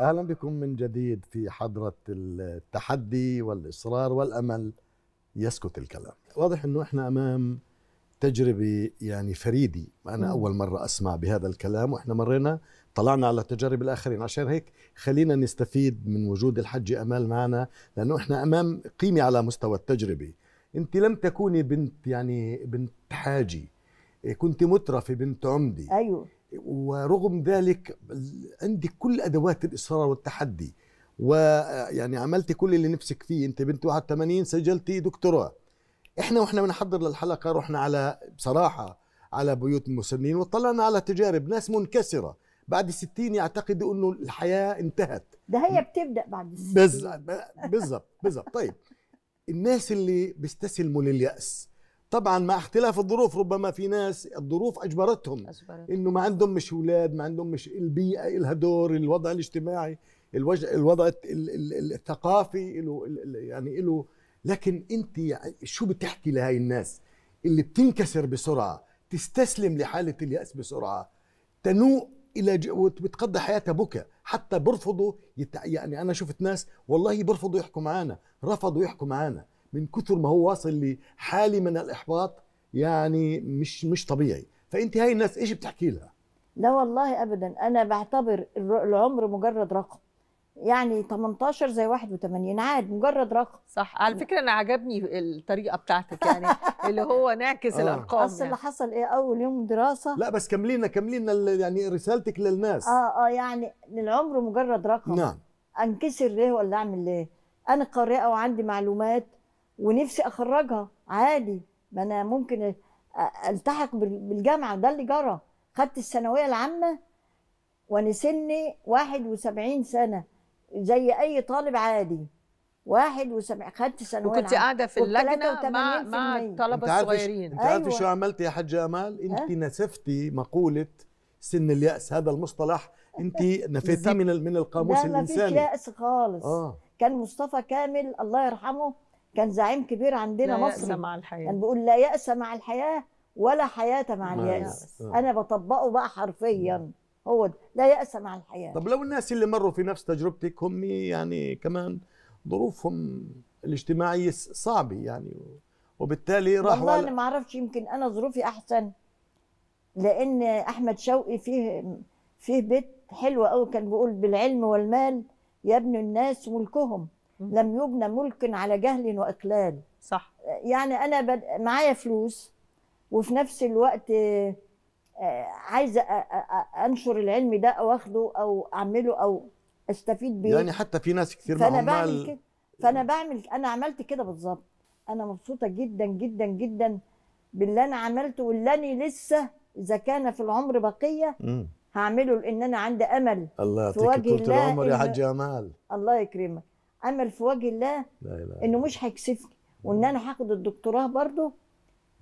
اهلا بكم من جديد في حضره التحدي والاصرار والامل يسكت الكلام واضح انه احنا امام تجربه يعني فريده انا اول مره اسمع بهذا الكلام واحنا مرينا طلعنا على تجارب الاخرين عشان هيك خلينا نستفيد من وجود الحج امال معنا لانه احنا امام قيمه على مستوى التجربه انت لم تكوني بنت يعني بنت حاجي كنت مترفه بنت عمدي ايوه ورغم ذلك عندك كل ادوات الاصرار والتحدي ويعني عملتي كل اللي نفسك فيه انت بنت 81 سجلتي دكتوراه احنا واحنا بنحضر للحلقه رحنا على بصراحه على بيوت المسنين وطلعنا على تجارب ناس منكسره بعد الستين يعتقدوا انه الحياه انتهت ده هي بتبدا بعد الستين بالظبط بالظبط طيب الناس اللي بيستسلموا للياس طبعا مع اختلاف الظروف ربما في ناس الظروف اجبرتهم أجبرت. انه ما عندهم مش اولاد ما عندهم مش البيئه لها دور الوضع الاجتماعي الوجه الوضع الثقافي له يعني له لكن انت يعني شو بتحكي لهي الناس اللي بتنكسر بسرعه تستسلم لحاله الياس بسرعه تنوء الى وبتقضي وتقضي حياتها بكى حتى برفضوا يعني انا شفت ناس والله برفضوا يحكوا معنا رفضوا يحكوا معنا من كثر ما هو واصل لحاله من الاحباط يعني مش مش طبيعي فانت هاي الناس ايش بتحكي لها لا والله ابدا انا بعتبر العمر مجرد رقم يعني 18 زي 81 عاد مجرد رقم صح على فكره انا عجبني الطريقه بتاعتك يعني اللي هو نعكس آه. الارقام اصل اللي يعني. حصل ايه اول يوم دراسه لا بس كملينا كملينا يعني رسالتك للناس اه اه يعني العمر مجرد رقم نعم انكسر ليه ولا اعمل ليه انا قارئه وعندي معلومات ونفسي اخرجها عادي ما انا ممكن التحق بالجامعه ده اللي جرى خدت الثانويه العامه وانا سني 71 سنه زي اي طالب عادي 71 خدت ثانويه وكنت قاعده في اللجنه مع مع الطلبه الصغيرين انت عارفه أيوة. شو عملتي يا حاجه امال انت أه؟ نسفتي مقوله سن الياس هذا المصطلح انت نفيتيه من من القاموس الانساني لا ما فيش ياس خالص آه. كان مصطفى كامل الله يرحمه كان زعيم كبير عندنا لا يأس مع الحياة. كان بيقول لا يأس مع الحياة ولا حياة مع اليأس آه. أنا بطبقه بقى حرفيا هو ده. لا يأس مع الحياة طب لو الناس اللي مروا في نفس تجربتك هم يعني كمان ظروفهم الاجتماعية صعبة يعني وبالتالي راحوا والله أنا ما أعرفش يمكن أنا ظروفي أحسن لأن أحمد شوقي فيه فيه بيت حلو قوي كان بيقول بالعلم والمال يبني الناس ملكهم لم يبنى ملك على جهل واقلال صح يعني انا بد... معايا فلوس وفي نفس الوقت آه، عايزه انشر العلم ده او اخده او اعمله او استفيد بيه يعني حتى في ناس كثير فانا بعمل كده فانا بعمل انا عملت كده بالظبط انا مبسوطه جدا جدا جدا باللي انا عملته واللي انا لسه اذا كان في العمر بقيه هعمله لان انا عندي امل الله يعطيك طول العمر يا حاج امال الله يكرمك امل في وجه الله لا لا. انه مش هيكسفني وان انا هاخد الدكتوراه برضه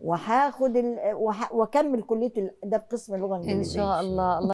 وهاخد وح... واكمل كليه ده بقسم اللغه الانجليزيه ان شاء الله الله